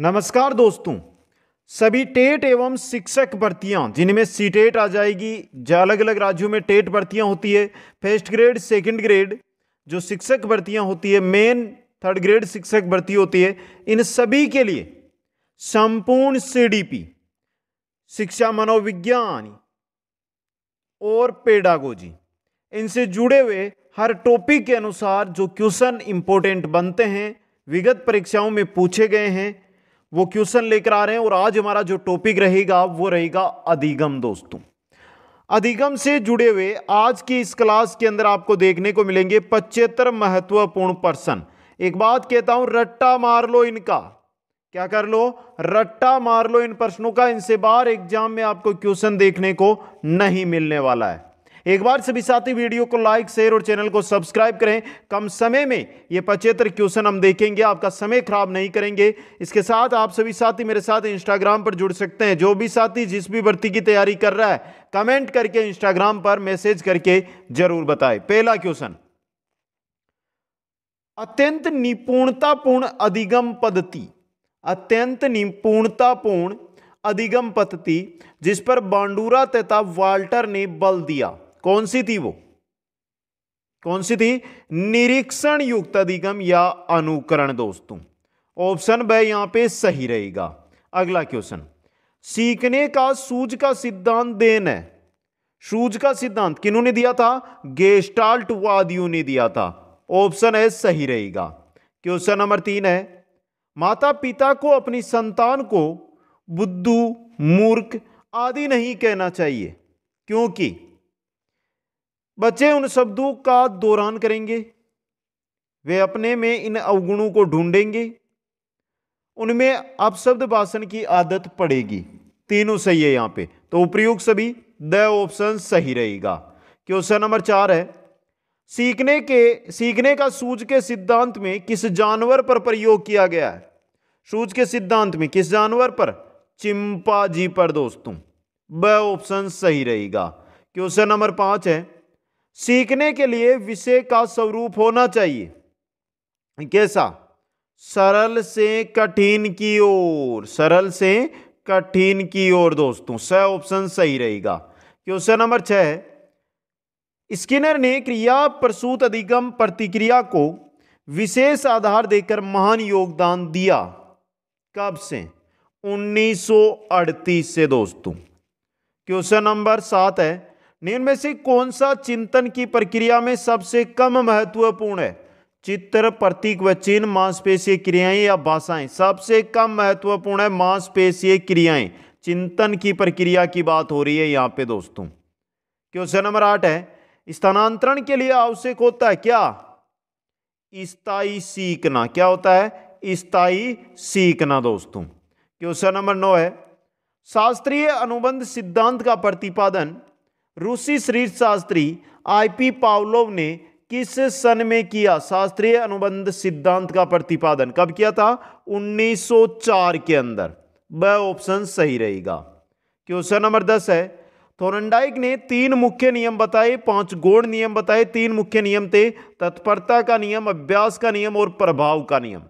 नमस्कार दोस्तों सभी टेट एवं शिक्षक भर्तियां जिनमें सी टेट e आ जाएगी जो अलग अलग राज्यों में टेट भर्तियां होती है फर्स्ट ग्रेड सेकंड ग्रेड जो शिक्षक भर्तियां होती है मेन थर्ड ग्रेड शिक्षक भर्ती होती है इन सभी के लिए संपूर्ण सीडीपी शिक्षा मनोविज्ञान और पेडागोजी इनसे जुड़े हुए हर टॉपिक के अनुसार जो क्वेश्चन इंपॉर्टेंट बनते हैं विगत परीक्षाओं में पूछे गए हैं वो क्वेश्चन लेकर आ रहे हैं और आज हमारा जो टॉपिक रहेगा वो रहेगा अधिगम दोस्तों अधिगम से जुड़े हुए आज की इस क्लास के अंदर आपको देखने को मिलेंगे पचहत्तर महत्वपूर्ण पर्सन एक बात कहता हूं रट्टा मार लो इनका क्या कर लो रट्टा मार लो इन प्रश्नों का इनसे बार एग्जाम में आपको क्वेश्चन देखने को नहीं मिलने वाला है एक बार सभी साथी वीडियो को लाइक शेयर और चैनल को सब्सक्राइब करें कम समय में ये पचहत्तर क्वेश्चन हम देखेंगे आपका समय खराब नहीं करेंगे इसके साथ आप सभी साथी मेरे साथ इंस्टाग्राम पर जुड़ सकते हैं जो भी साथी जिस भी भर्ती की तैयारी कर रहा है कमेंट करके इंस्टाग्राम पर मैसेज करके जरूर बताए पहला क्वेश्चन अत्यंत निपुणतापूर्ण अधिगम पद्धति अत्यंत निपुणतापूर्ण अधिगम पद्धति जिस पर बांडूरा तथा वाल्टर ने बल दिया कौन सी थी वो कौन सी थी निरीक्षण युक्त अधिगम या अनुकरण दोस्तों ऑप्शन ब यहां पे सही रहेगा अगला क्वेश्चन सीखने का सूज का सिद्धांत देन है सूज का सिद्धांत किनों ने दिया था गेस्टाल्ट वादियों ने दिया था ऑप्शन है सही रहेगा क्वेश्चन नंबर तीन है माता पिता को अपनी संतान को बुद्धू मूर्ख आदि नहीं कहना चाहिए क्योंकि बच्चे उन शब्दों का दौरान करेंगे वे अपने में इन अवगुणों को ढूंढेंगे उनमें अपशब्द भाषण की आदत पड़ेगी तीनों सही है यहाँ पे तो उपयोग सभी द ऑप्शन सही रहेगा क्वेश्चन नंबर चार है सीखने के सीखने का सूज के सिद्धांत में किस जानवर पर प्रयोग किया गया है सूज के सिद्धांत में किस जानवर पर चिंपाजी पर दोस्तों ब ऑप्शन सही रहेगा क्वेश्चन नंबर पांच है सीखने के लिए विषय का स्वरूप होना चाहिए कैसा सरल से कठिन की ओर सरल से कठिन की ओर दोस्तों स ऑप्शन सही रहेगा क्वेश्चन नंबर छह स्किनर ने क्रिया प्रसूत अधिगम प्रतिक्रिया को विशेष आधार देकर महान योगदान दिया कब से 1938 से दोस्तों क्वेश्चन नंबर सात है निम्न में से कौन सा चिंतन की प्रक्रिया में सबसे कम महत्वपूर्ण है चित्र प्रतीक व चिन्ह मांसपेशीय क्रियाएं या भाषाएं सबसे कम महत्वपूर्ण है मांसपेशीय क्रियाएं चिंतन की प्रक्रिया की बात हो रही है यहां पे दोस्तों क्वेश्चन नंबर आठ है स्थानांतरण के लिए आवश्यक होता है क्या स्थाई सीखना क्या होता है स्थाई सीखना दोस्तों क्वेश्चन नंबर नौ है शास्त्रीय अनुबंध सिद्धांत का प्रतिपादन रूसी शरीर शास्त्री आई पी पावलोव ने किस सन में किया शास्त्रीय अनुबंध सिद्धांत का प्रतिपादन कब किया था 1904 के अंदर वह ऑप्शन सही रहेगा क्वेश्चन नंबर दस है थोरनडाइक ने तीन मुख्य नियम बताए पांच गोण नियम बताए तीन मुख्य नियम थे तत्परता का नियम अभ्यास का नियम और प्रभाव का नियम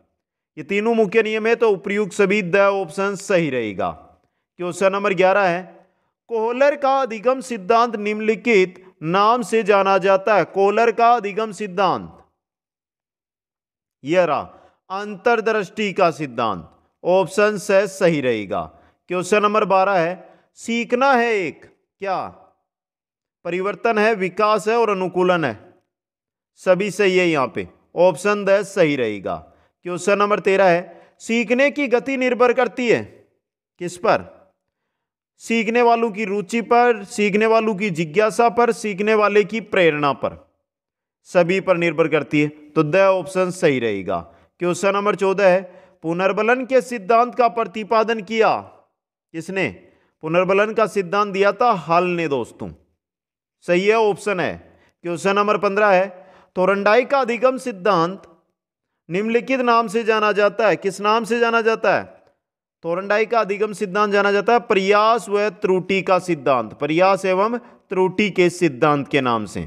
ये तीनों मुख्य नियम है तो उपयुक्त सभी द ऑप्शन सही रहेगा क्वेश्चन नंबर ग्यारह है कोहलर का अधिगम सिद्धांत निम्नलिखित नाम से जाना जाता है कोहलर का अधिगम सिद्धांत यह रहा अंतरदृष्टि का सिद्धांत ऑप्शन से सही रहेगा क्वेश्चन नंबर बारह है सीखना है एक क्या परिवर्तन है विकास है और अनुकूलन है सभी सही है यहां पे ऑप्शन द सही रहेगा क्वेश्चन नंबर तेरह है सीखने की गति निर्भर करती है किस पर सीखने वालों की रुचि पर सीखने वालों की जिज्ञासा पर सीखने वाले की प्रेरणा पर सभी पर निर्भर करती है तो द ऑप्शन सही रहेगा क्वेश्चन नंबर चौदह है पुनर्बलन के सिद्धांत का प्रतिपादन किया किसने पुनर्बलन का सिद्धांत दिया था हाल ने दोस्तों सही है ऑप्शन है क्वेश्चन नंबर पंद्रह है थोरंडाई का अधिगम सिद्धांत निम्नलिखित नाम से जाना जाता है किस नाम से जाना जाता है तोरंडाई का अधिगम सिद्धांत जाना जाता है प्रयास व त्रुटि का सिद्धांत प्रयास एवं त्रुटि के सिद्धांत के नाम से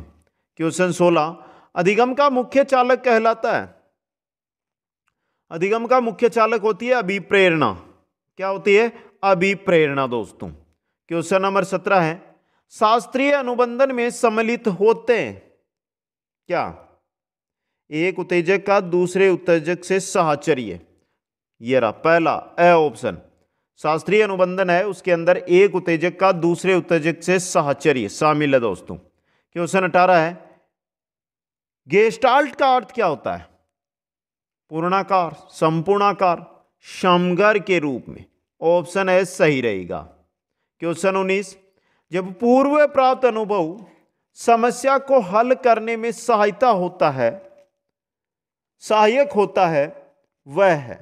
क्वेश्चन सोलह अधिगम का मुख्य चालक कहलाता है अधिगम का मुख्य चालक होती है अभिप्रेरणा क्या होती है अभिप्रेरणा दोस्तों क्वेश्चन नंबर सत्रह है शास्त्रीय अनुबंधन में सम्मिलित होते हैं क्या एक उत्तेजक का दूसरे उत्तेजक से साहचर्य ये रहा पहला ए ऑप्शन शास्त्रीय अनुबंधन है उसके अंदर एक उत्तेजक का दूसरे उत्तेजक से साहचर्य शामिल है दोस्तों क्वेश्चन अठारह है गेस्टाल्ट का अर्थ क्या होता है पूर्णाकार संपूर्णाकार शमगर के रूप में ऑप्शन है सही रहेगा क्वेश्चन उन्नीस जब पूर्व प्राप्त अनुभव समस्या को हल करने में सहायता होता है सहायक होता है वह है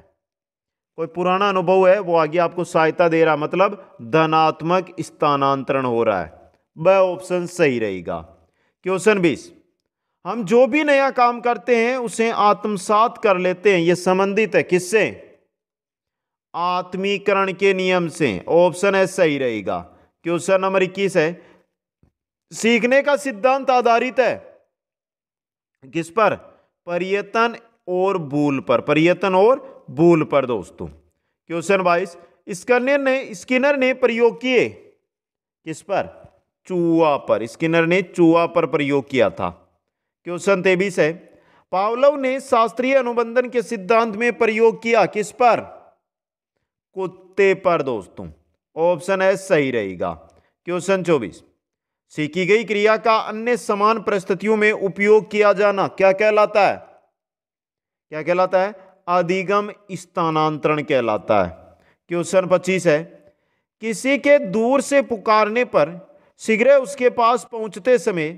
कोई पुराना अनुभव है वो आगे आपको सहायता दे रहा मतलब धनात्मक स्थानांतरण हो रहा है वह ऑप्शन सही रहेगा क्वेश्चन बीस हम जो भी नया काम करते हैं उसे आत्मसात कर लेते हैं यह संबंधित है किससे आत्मीकरण के नियम से ऑप्शन है सही रहेगा क्वेश्चन नंबर इक्कीस है सीखने का सिद्धांत आधारित है किस पर पर्यटन और भूल पर पर्यटन और भूल पर दोस्तों क्वेश्चन वाइज स्किनर ने स्किनर ने प्रयोग किए किस पर चूहा पर स्किनर ने चूहा पर प्रयोग किया था क्वेश्चन तेबीस है पावलव ने शास्त्रीय अनुबंधन के सिद्धांत में प्रयोग किया किस पर कुत्ते पर दोस्तों ऑप्शन है सही रहेगा क्वेश्चन चौबीस सीखी गई क्रिया का अन्य समान परिस्थितियों में उपयोग किया जाना क्या कहलाता है क्या कहलाता है अधिगम स्थानांतरण कहलाता है क्वेश्चन पच्चीस है किसी के दूर से पुकारने पर शीघ्र उसके पास पहुंचते समय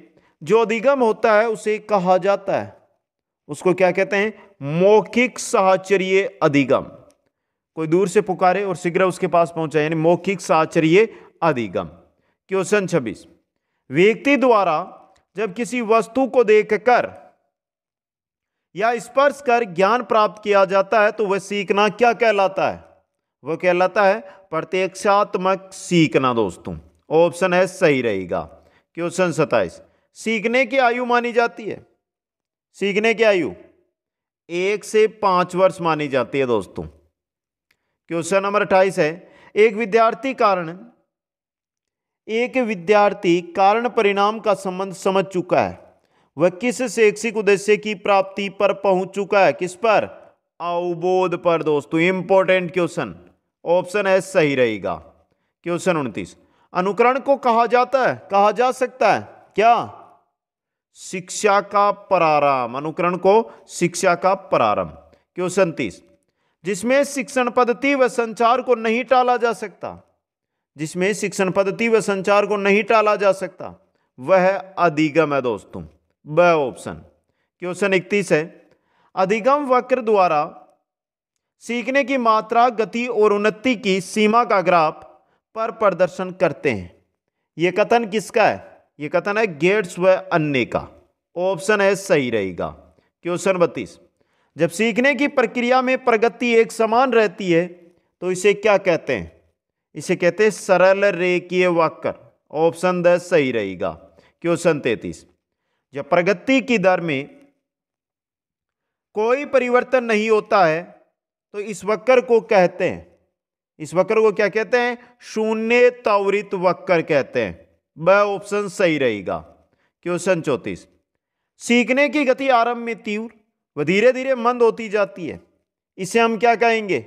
जो अधिगम होता है उसे कहा जाता है उसको क्या कहते हैं मौखिक साहचर्य अधिगम कोई दूर से पुकारे और शीघ्र उसके पास पहुंचे यानी मौखिक साहचर्य अधिगम क्वेश्चन छब्बीस व्यक्ति द्वारा जब किसी वस्तु को देखकर या स्पर्श कर ज्ञान प्राप्त किया जाता है तो वह सीखना क्या कहलाता है वह कहलाता है प्रत्यक्षात्मक सीखना दोस्तों ऑप्शन है सही रहेगा क्वेश्चन सताइस सीखने की आयु मानी जाती है सीखने की आयु एक से पांच वर्ष मानी जाती है दोस्तों क्वेश्चन नंबर अट्ठाईस है एक विद्यार्थी कारण एक विद्यार्थी कारण परिणाम का संबंध समझ चुका है वह किस शैक्षिक उद्देश्य की प्राप्ति पर पहुंच चुका है किस पर अवबोध पर दोस्तों इंपॉर्टेंट क्वेश्चन ऑप्शन है सही रहेगा क्वेश्चन उनतीस अनुकरण को कहा जाता है कहा जा सकता है क्या शिक्षा का प्रारंभ अनुकरण को शिक्षा का प्रारंभ क्वेश्चन तीस जिसमें शिक्षण पद्धति व संचार को नहीं टाला जा सकता जिसमें शिक्षण पद्धति व संचार को नहीं टाला जा सकता वह अधिगम है दोस्तों ब ऑप्शन क्वेश्चन इकतीस है अधिगम वक्र द्वारा सीखने की मात्रा गति और उन्नति की सीमा का ग्राफ पर प्रदर्शन करते हैं ये कथन किसका है ये कथन है गेट्स व अन्य का ऑप्शन है सही रहेगा क्वेश्चन बत्तीस जब सीखने की प्रक्रिया में प्रगति एक समान रहती है तो इसे क्या कहते हैं इसे कहते हैं सरल रेखीय वक्र ऑप्शन द सही रहेगा क्वेश्चन तैतीस या प्रगति की दर में कोई परिवर्तन नहीं होता है तो इस वक्र को कहते हैं इस वक्र को क्या कहते हैं शून्य त्वरित वक्र कहते हैं वह ऑप्शन सही रहेगा क्वेश्चन चौतीस सीखने की गति आरंभ में तीव्र व धीरे धीरे मंद होती जाती है इसे हम क्या कहेंगे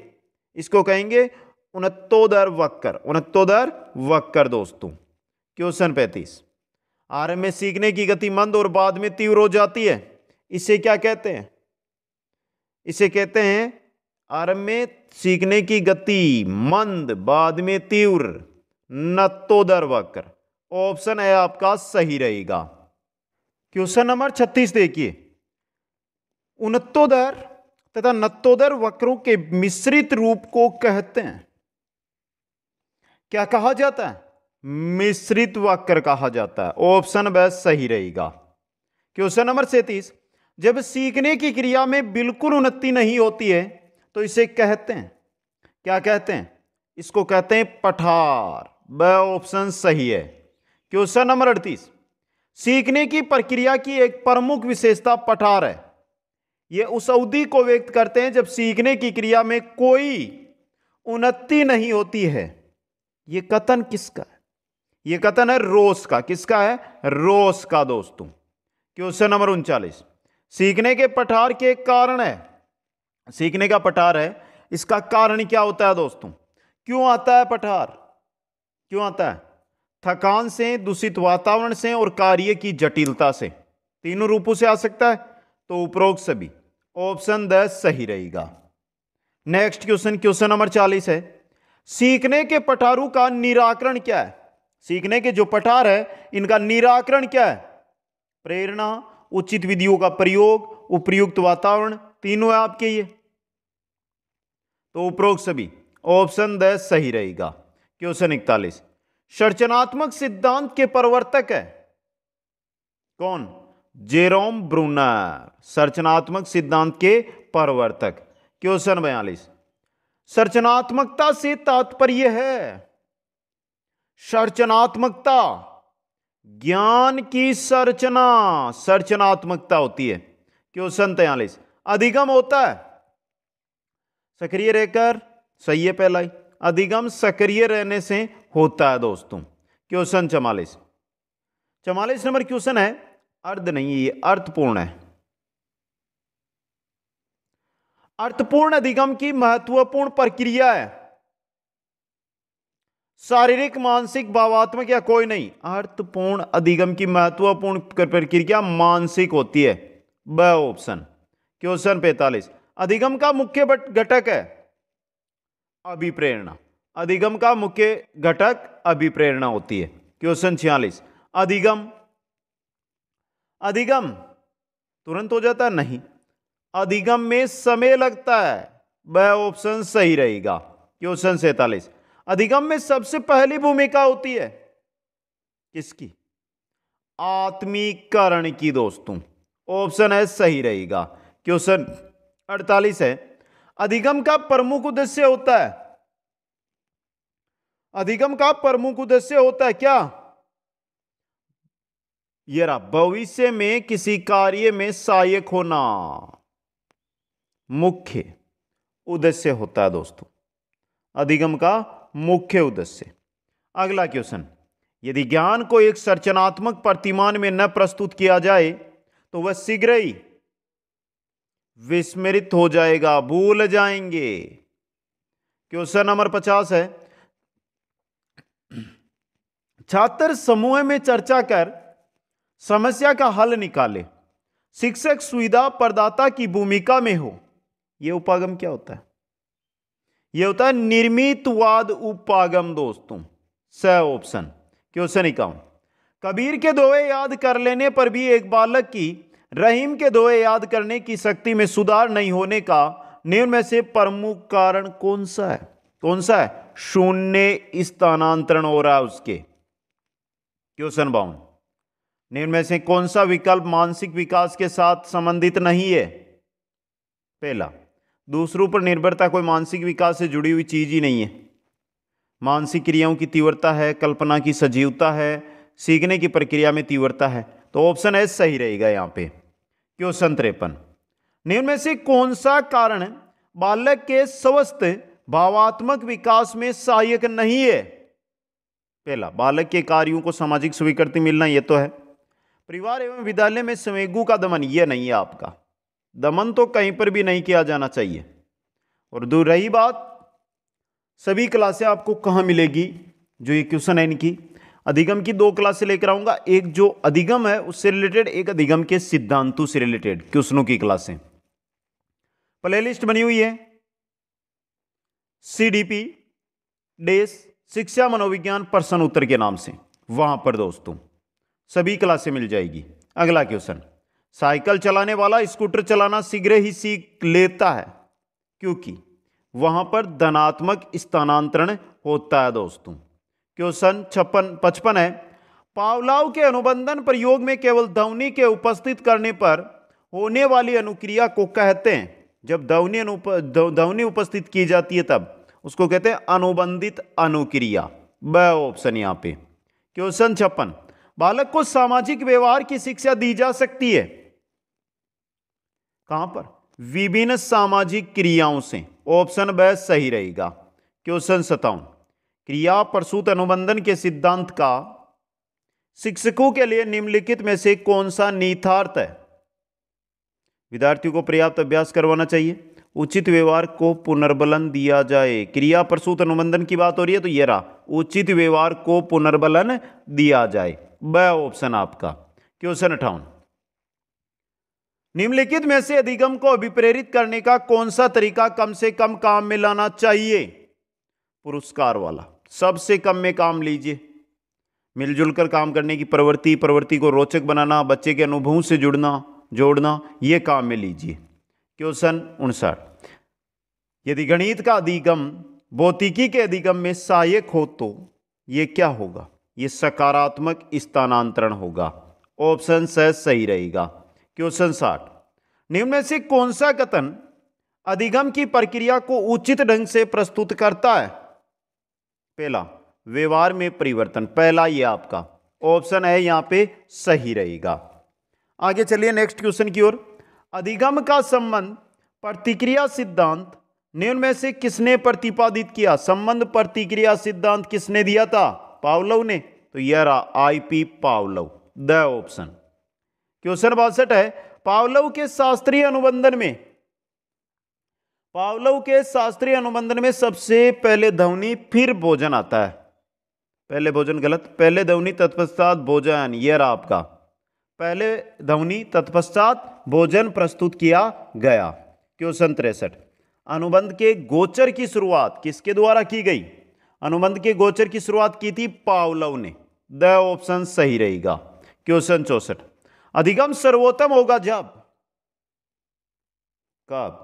इसको कहेंगे उनत्तोदर वक्कर उनत्तोदर वक्कर दोस्तों क्वेश्चन पैंतीस आर में सीखने की गति मंद और बाद में तीव्र हो जाती है इसे क्या कहते हैं इसे कहते हैं आरंभ में सीखने की गति मंद बाद में तीव्र नत्तोदर वक्र ऑप्शन है आपका सही रहेगा क्वेश्चन नंबर छत्तीस देखिए उनत्तोदर तथा नत्तोदर वक्रों के मिश्रित रूप को कहते हैं क्या कहा जाता है मिश्रित वाक्य कहा जाता है ऑप्शन बस सही रहेगा क्वेश्चन नंबर सैतीस जब सीखने की क्रिया में बिल्कुल उन्नति नहीं होती है तो इसे कहते हैं क्या कहते हैं इसको कहते हैं पठार ब ऑप्शन सही है क्वेश्चन नंबर अड़तीस सीखने की प्रक्रिया की एक प्रमुख विशेषता पठार है ये उस अवधि को व्यक्त करते हैं जब सीखने की क्रिया में कोई उन्नति नहीं होती है ये कथन किसका है ये कथन है रोस का किसका है रोस का दोस्तों क्वेश्चन नंबर उनचालीस सीखने के पठार के कारण है सीखने का पठार है इसका कारण क्या होता है दोस्तों क्यों आता है पठार क्यों आता है थकान से दूषित वातावरण से और कार्य की जटिलता से तीनों रूपों से आ सकता है तो उपरोक्त सभी ऑप्शन द सही रहेगा नेक्स्ट क्वेश्चन क्वेश्चन नंबर चालीस है सीखने के पठारों का निराकरण क्या है सीखने के जो पठार है इनका निराकरण क्या है प्रेरणा उचित विधियों का प्रयोग उपयुक्त वातावरण तीनों है आपके ये तो उपरोक्त सभी ऑप्शन द सही रहेगा क्वेश्चन इकतालीस सर्चनात्मक सिद्धांत के प्रवर्तक है कौन जेरोम ब्रूनर सर्चनात्मक सिद्धांत के प्रवर्तक क्वेश्चन बयालीस सर्चनात्मकता से तात्पर्य है संरचनात्मकता ज्ञान की संरचना संरचनात्मकता होती है क्वेश्चन संतयालीस अधिगम होता है सक्रिय रहकर सही है पहला ही अधिगम सक्रिय रहने से होता है दोस्तों क्वेश्चन चमालीस चमालीस नंबर क्वेश्चन है अर्ध नहीं ये अर्थपूर्ण है अर्थपूर्ण अधिगम की महत्वपूर्ण प्रक्रिया है शारीरिक मानसिक भावात्मक या कोई नहीं अर्थपूर्ण अधिगम की महत्वपूर्ण प्रक्रिया मानसिक होती है ब ऑप्शन क्वेश्चन पैतालीस अधिगम का मुख्य घटक है अभिप्रेरणा अधिगम का मुख्य घटक अभिप्रेरणा होती है क्वेश्चन छियालीस अधिगम अधिगम तुरंत हो जाता नहीं अधिगम में समय लगता है वह ऑप्शन सही रहेगा क्वेश्चन सैतालीस अधिगम में सबसे पहली भूमिका होती है किसकी आत्मीकरण की दोस्तों ऑप्शन है सही रहेगा क्वेश्चन 48 है अधिगम का प्रमुख उद्देश्य होता है अधिगम का प्रमुख उद्देश्य होता है क्या ये रहा भविष्य में किसी कार्य में सहायक होना मुख्य उद्देश्य होता है दोस्तों अधिगम का मुख्य उद्देश्य अगला क्वेश्चन यदि ज्ञान को एक संरचनात्मक प्रतिमान में न प्रस्तुत किया जाए तो वह शीघ्र ही विस्मृत हो जाएगा भूल जाएंगे क्वेश्चन नंबर पचास है छात्र समूह में चर्चा कर समस्या का हल निकाले शिक्षक सुविधा प्रदाता की भूमिका में हो यह उपागम क्या होता है यह होता है निर्मितवाद उपागम दोस्तों स ऑप्शन क्वेश्चन इक्यावन कबीर के दोहे याद कर लेने पर भी एक बालक की रहीम के दोहे याद करने की शक्ति में सुधार नहीं होने का निम्न में से प्रमुख कारण कौन सा है कौन सा है शून्य स्थानांतरण हो रहा है उसके क्वेश्चन बावन निम्न में से कौन सा विकल्प मानसिक विकास के साथ संबंधित नहीं है पहला दूसरों पर निर्भरता कोई मानसिक विकास से जुड़ी हुई चीज़ ही नहीं है मानसिक क्रियाओं की तीव्रता है कल्पना की सजीवता है सीखने की प्रक्रिया में तीव्रता है तो ऑप्शन एस सही रहेगा यहाँ पे क्वेश्चन त्रेपन निम्न में से कौन सा कारण बालक के स्वस्थ भावात्मक विकास में सहायक नहीं है पहला बालक के कार्यों को सामाजिक स्वीकृति मिलना यह तो है परिवार एवं विद्यालय में स्वेगु का दमन यह नहीं है आपका दमन तो कहीं पर भी नहीं किया जाना चाहिए और दूर रही बात सभी क्लासें आपको कहाँ मिलेगी जो ये क्वेश्चन है इनकी अधिगम की दो क्लासें लेकर आऊँगा एक जो अधिगम है उससे रिलेटेड एक अधिगम के सिद्धांतों से रिलेटेड क्वेश्चनों की क्लासें प्ले लिस्ट बनी हुई है सी डी पी डेस शिक्षा मनोविज्ञान प्रश्न उत्तर के नाम से वहां पर दोस्तों सभी क्लासें मिल जाएगी अगला क्वेश्चन साइकिल चलाने वाला स्कूटर चलाना शीघ्र ही सीख लेता है क्योंकि वहां पर धनात्मक स्थानांतरण होता है दोस्तों क्वेश्चन छप्पन पचपन है पावलाव के अनुबंधन प्रयोग में केवल ध्वनि के उपस्थित करने पर होने वाली अनुक्रिया को कहते हैं जब ध्वनि ध्वनि उपस्थित की जाती है तब उसको कहते हैं अनुबंधित अनुक्रिया वह ऑप्शन यहाँ पे क्वेश्चन छप्पन बालक को सामाजिक व्यवहार की शिक्षा दी जा सकती है कहां पर विभिन्न सामाजिक क्रियाओं से ऑप्शन ब सही रहेगा क्वेश्चन सतावन क्रिया प्रसूत अनुबंधन के सिद्धांत का शिक्षकों के लिए निम्नलिखित में से कौन सा नीथार्थ है विद्यार्थियों को पर्याप्त अभ्यास करवाना चाहिए उचित व्यवहार को पुनर्बलन दिया जाए क्रिया प्रसूत अनुबंधन की बात हो रही है तो ये रहा उचित व्यवहार को पुनर्बलन दिया जाए ब ऑप्शन आपका क्वेश्चन अठावन निम्नलिखित में से अधिगम को अभिप्रेरित करने का कौन सा तरीका कम से कम काम में लाना चाहिए पुरस्कार वाला सबसे कम में काम लीजिए मिलजुल कर काम करने की प्रवृत्ति प्रवृत्ति को रोचक बनाना बच्चे के अनुभवों से जुड़ना जोड़ना ये काम में लीजिए क्वेश्चन उनसठ यदि गणित का अधिगम भौतिकी के अधिगम में सहायक हो तो ये क्या होगा ये सकारात्मक स्थानांतरण होगा ऑप्शन सही रहेगा क्वेश्चन साठ निम्न में से कौन सा कथन अधिगम की प्रक्रिया को उचित ढंग से प्रस्तुत करता है पहला व्यवहार में परिवर्तन पहला ये आपका ऑप्शन है यहाँ पे सही रहेगा आगे चलिए नेक्स्ट क्वेश्चन की ओर अधिगम का संबंध प्रतिक्रिया सिद्धांत निम्न में से किसने प्रतिपादित किया संबंध प्रतिक्रिया सिद्धांत किसने दिया था पावलव ने तो यह रहा IP Pavlov the option question बासठ है पावलव के शास्त्रीय अनुबंधन में पावलव के शास्त्रीय अनुबंधन में सबसे पहले ध्वनि फिर भोजन आता है पहले भोजन गलत पहले ध्वनि तत्पश्चात भोजन यह रहा आपका पहले ध्वनि तत्पश्चात भोजन प्रस्तुत किया गया क्वेश्चन तिरसठ अनुबंध के गोचर की शुरुआत किसके द्वारा की गई अनुबंध के गोचर की शुरुआत की थी पावलव ने द ऑप्शन सही रहेगा क्वेश्चन चौसठ अधिगम सर्वोत्तम होगा जब कब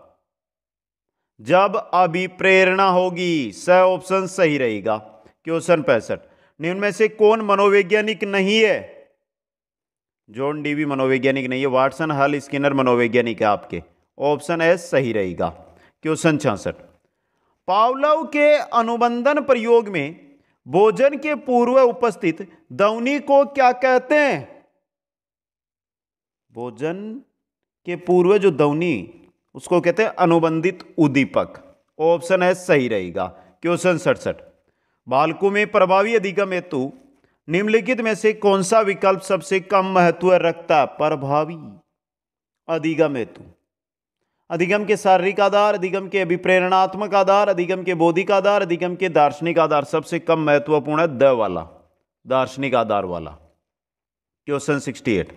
जब अभिप्रेरणा होगी स ऑप्शन सही रहेगा क्वेश्चन पैंसठ निम्न में से कौन मनोवैज्ञानिक नहीं है जॉन डी भी मनोवैज्ञानिक नहीं है वाटसन हल स्किनर मनोवैज्ञानिक है आपके ऑप्शन ए सही रहेगा क्वेश्चन छियासठ पावलव के अनुबंधन प्रयोग में भोजन के पूर्व उपस्थित दवनी को क्या कहते हैं भोजन के पूर्व जो दवनी उसको कहते हैं अनुबंधित उद्दीपक ऑप्शन है सही रहेगा क्वेश्चन सड़सठ बालकों में प्रभावी अधिगम हेतु निम्नलिखित में से कौन सा विकल्प सबसे कम महत्व रखता है प्रभावी अधिगम हेतु अधिगम के शारीरिक आधार अधिगम के अभिप्रेरणात्मक आधार अधिगम के बौद्धिक आधार अधिगम के दार्शनिक आधार सबसे कम महत्वपूर्ण है द वाला दार्शनिक आधार वाला क्वेश्चन सिक्सटी एट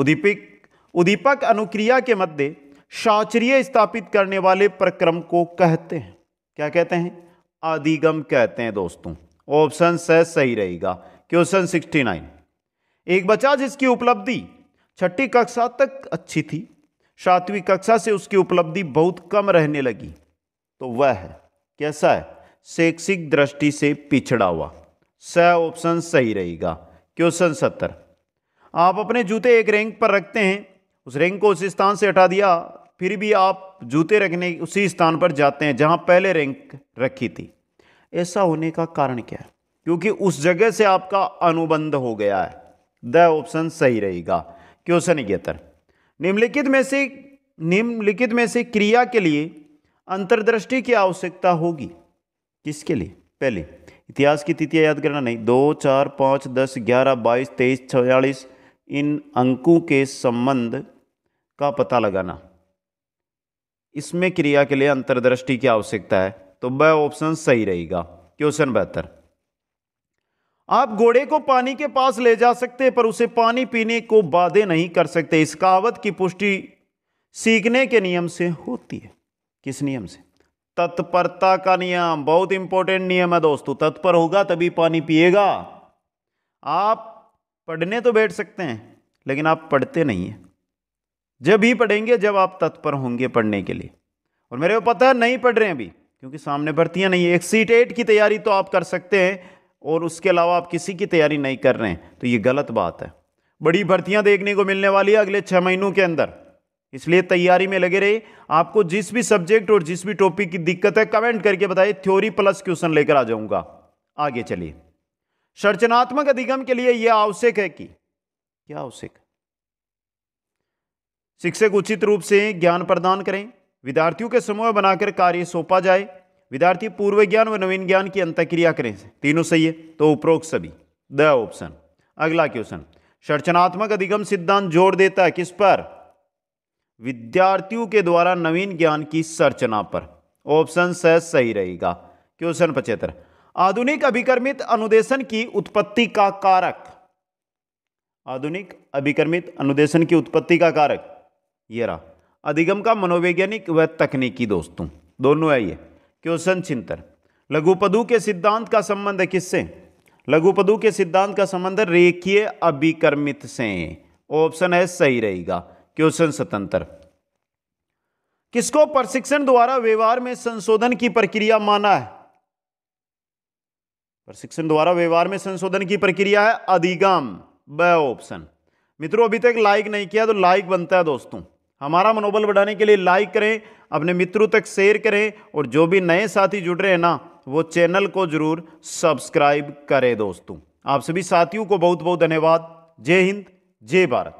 उदीपिक उदीपक अनुक्रिया के मध्य शौचर्य स्थापित करने वाले प्रक्रम को कहते हैं क्या कहते हैं आदिगम कहते हैं दोस्तों ऑप्शन से सही रहेगा क्वेश्चन नाइन एक बच्चा जिसकी उपलब्धि छठी कक्षा तक अच्छी थी सातवीं कक्षा से उसकी उपलब्धि बहुत कम रहने लगी तो वह है कैसा है शैक्षिक दृष्टि से पिछड़ा हुआ स ऑप्शन सही रहेगा क्वेश्चन सत्तर आप अपने जूते एक रैंक पर रखते हैं उस रैंक को उस स्थान से हटा दिया फिर भी आप जूते रखने उसी स्थान पर जाते हैं जहाँ पहले रैंक रखी थी ऐसा होने का कारण क्या है क्योंकि उस जगह से आपका अनुबंध हो गया है द ऑप्शन सही रहेगा क्वेश्चन इकहत्तर निम्नलिखित में से निम्नलिखित में से क्रिया के लिए अंतर्दृष्टि की आवश्यकता होगी किसके लिए पहले इतिहास की तिथियाँ याद करना नहीं दो चार पाँच दस ग्यारह बाईस तेईस छियालीस इन अंकों के संबंध का पता लगाना इसमें क्रिया के लिए अंतर्दृष्टि की आवश्यकता है तो वह ऑप्शन सही रहेगा क्वेश्चन बेहतर आप घोड़े को पानी के पास ले जा सकते हैं पर उसे पानी पीने को बाधे नहीं कर सकते इस कहावत की पुष्टि सीखने के नियम से होती है किस नियम से तत्परता का नियम बहुत इंपॉर्टेंट नियम है दोस्तों तत्पर होगा तभी पानी पिएगा आप पढ़ने तो बैठ सकते हैं लेकिन आप पढ़ते नहीं हैं जब ही पढ़ेंगे जब आप तत्पर होंगे पढ़ने के लिए और मेरे को पता है नहीं पढ़ रहे हैं अभी क्योंकि सामने भर्तियाँ नहीं है एक सीट एट की तैयारी तो आप कर सकते हैं और उसके अलावा आप किसी की तैयारी नहीं कर रहे हैं तो ये गलत बात है बड़ी भर्तियाँ देखने को मिलने वाली है अगले छः महीनों के अंदर इसलिए तैयारी में लगे रहे आपको जिस भी सब्जेक्ट और जिस भी टॉपिक की दिक्कत है कमेंट करके बताइए थ्योरी प्लस क्वेश्चन लेकर आ जाऊंगा आगे चलिए सर्चनात्मक अधिगम के लिए यह आवश्यक है कि क्या आवश्यक शिक्षक उचित रूप से ज्ञान प्रदान करें विद्यार्थियों के समूह बनाकर कार्य सौंपा जाए विद्यार्थी पूर्व ज्ञान व नवीन ज्ञान की अंतक्रिया करें तीनों सही है तो उपरोक्त सभी द ऑप्शन अगला क्वेश्चन सर्चनात्मक अधिगम सिद्धांत जोर देता है किस पर विद्यार्थियों के द्वारा नवीन ज्ञान की संरचना पर ऑप्शन सही रहेगा क्वेश्चन पचहत्तर आधुनिक अभिक्रमित अनुदेशन की उत्पत्ति का कारक आधुनिक अभिकर्मित अनुदेशन की उत्पत्ति का कारक ये रहा अधिगम का मनोवैज्ञानिक व तकनीकी दोस्तों दोनों है ये क्वेश्चन चिंतन लघुपदु के सिद्धांत का संबंध है किससे लघुपदु के सिद्धांत का संबंध रेखीय अभिकर्मित से ऑप्शन है सही रहेगा क्वेश्चन स्वतंत्र किसको प्रशिक्षण द्वारा व्यवहार में संशोधन की प्रक्रिया माना है प्रशिक्षण द्वारा व्यवहार में संशोधन की प्रक्रिया है अधिगम ब ऑप्शन मित्रों अभी तक लाइक नहीं किया तो लाइक बनता है दोस्तों हमारा मनोबल बढ़ाने के लिए लाइक करें अपने मित्रों तक शेयर करें और जो भी नए साथी जुड़ रहे हैं ना वो चैनल को जरूर सब्सक्राइब करें दोस्तों आप सभी साथियों को बहुत बहुत धन्यवाद जय हिंद जय भारत